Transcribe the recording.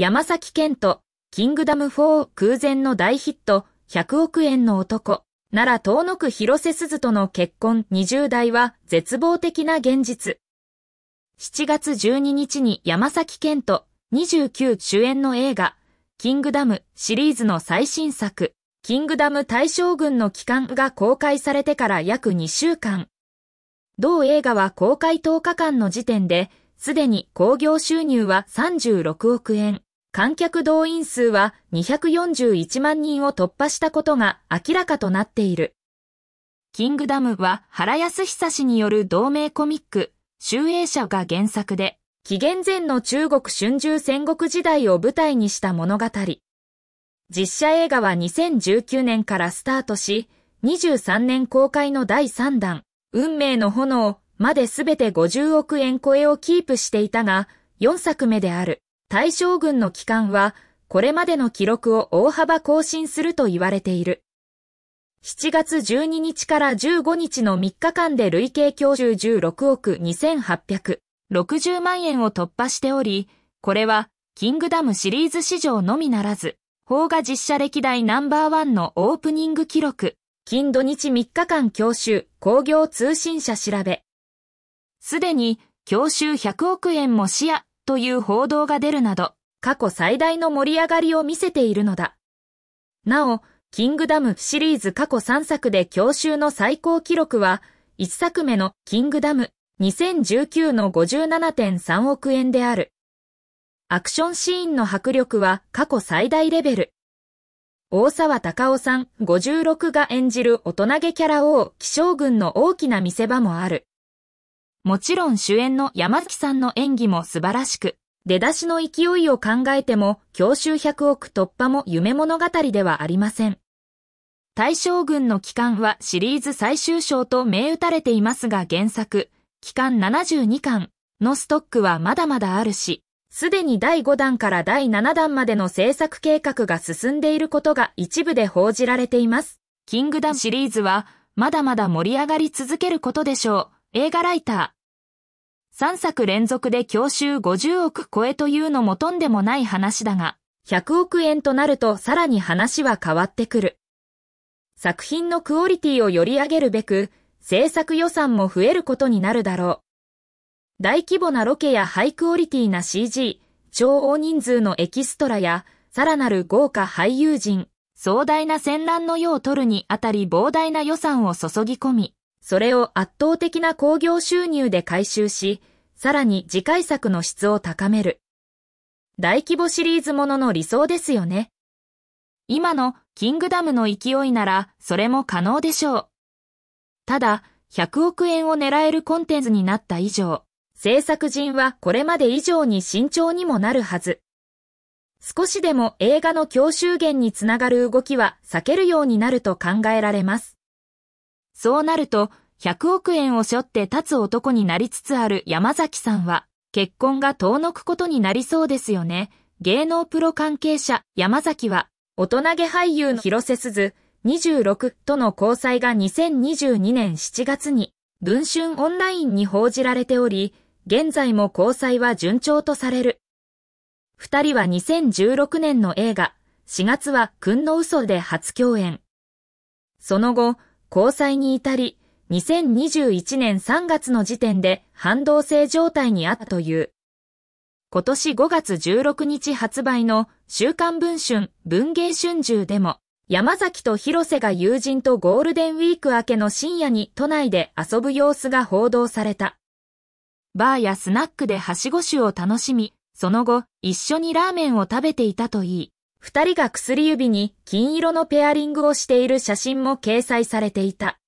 山崎健人、キングダム4空前の大ヒット、100億円の男、なら遠のく広瀬すずとの結婚20代は絶望的な現実。7月12日に山崎健人、29主演の映画、キングダムシリーズの最新作、キングダム大将軍の期間が公開されてから約2週間。同映画は公開10日間の時点で、すでに興行収入は36億円。観客動員数は241万人を突破したことが明らかとなっている。キングダムは原康久氏による同名コミック、集英社が原作で、紀元前の中国春秋戦国時代を舞台にした物語。実写映画は2019年からスタートし、23年公開の第3弾、運命の炎まで全て50億円超えをキープしていたが、4作目である。大将軍の期間は、これまでの記録を大幅更新すると言われている。7月12日から15日の3日間で累計教習16億2860万円を突破しており、これは、キングダムシリーズ史上のみならず、邦画実写歴代ナンバーワンのオープニング記録、金土日3日間教習、工業通信社調べ。すでに、教習100億円も視野という報道が出るなど、過去最大の盛り上がりを見せているのだ。なお、キングダムシリーズ過去3作で教習の最高記録は、1作目のキングダム2019の57.3億円である。アクションシーンの迫力は過去最大レベル。大沢隆夫さん56が演じる大人げキャラ王、気象軍の大きな見せ場もある。もちろん主演の山崎さんの演技も素晴らしく、出だしの勢いを考えても、教習100億突破も夢物語ではありません。大将軍の期間はシリーズ最終章と銘打たれていますが原作、期間72巻のストックはまだまだあるし、すでに第5弾から第7弾までの制作計画が進んでいることが一部で報じられています。キングダムシリーズはまだまだ盛り上がり続けることでしょう。映画ライター。3作連続で教習50億超えというのもとんでもない話だが、100億円となるとさらに話は変わってくる。作品のクオリティをより上げるべく、制作予算も増えることになるだろう。大規模なロケやハイクオリティな CG、超大人数のエキストラや、さらなる豪華俳優陣、壮大な戦乱の世を取るにあたり膨大な予算を注ぎ込み、それを圧倒的な興行収入で回収し、さらに次回作の質を高める。大規模シリーズものの理想ですよね。今のキングダムの勢いならそれも可能でしょう。ただ、100億円を狙えるコンテンツになった以上、制作人はこれまで以上に慎重にもなるはず。少しでも映画の教習源につながる動きは避けるようになると考えられます。そうなると、100億円を背負って立つ男になりつつある山崎さんは、結婚が遠のくことになりそうですよね。芸能プロ関係者山崎は、大人げ俳優の広瀬すず26との交際が2022年7月に、文春オンラインに報じられており、現在も交際は順調とされる。二人は2016年の映画、4月は君の嘘で初共演。その後、交際に至り、2021年3月の時点で半導性状態にあったという。今年5月16日発売の週刊文春文芸春秋でも、山崎と広瀬が友人とゴールデンウィーク明けの深夜に都内で遊ぶ様子が報道された。バーやスナックではしご酒を楽しみ、その後、一緒にラーメンを食べていたといい。二人が薬指に金色のペアリングをしている写真も掲載されていた。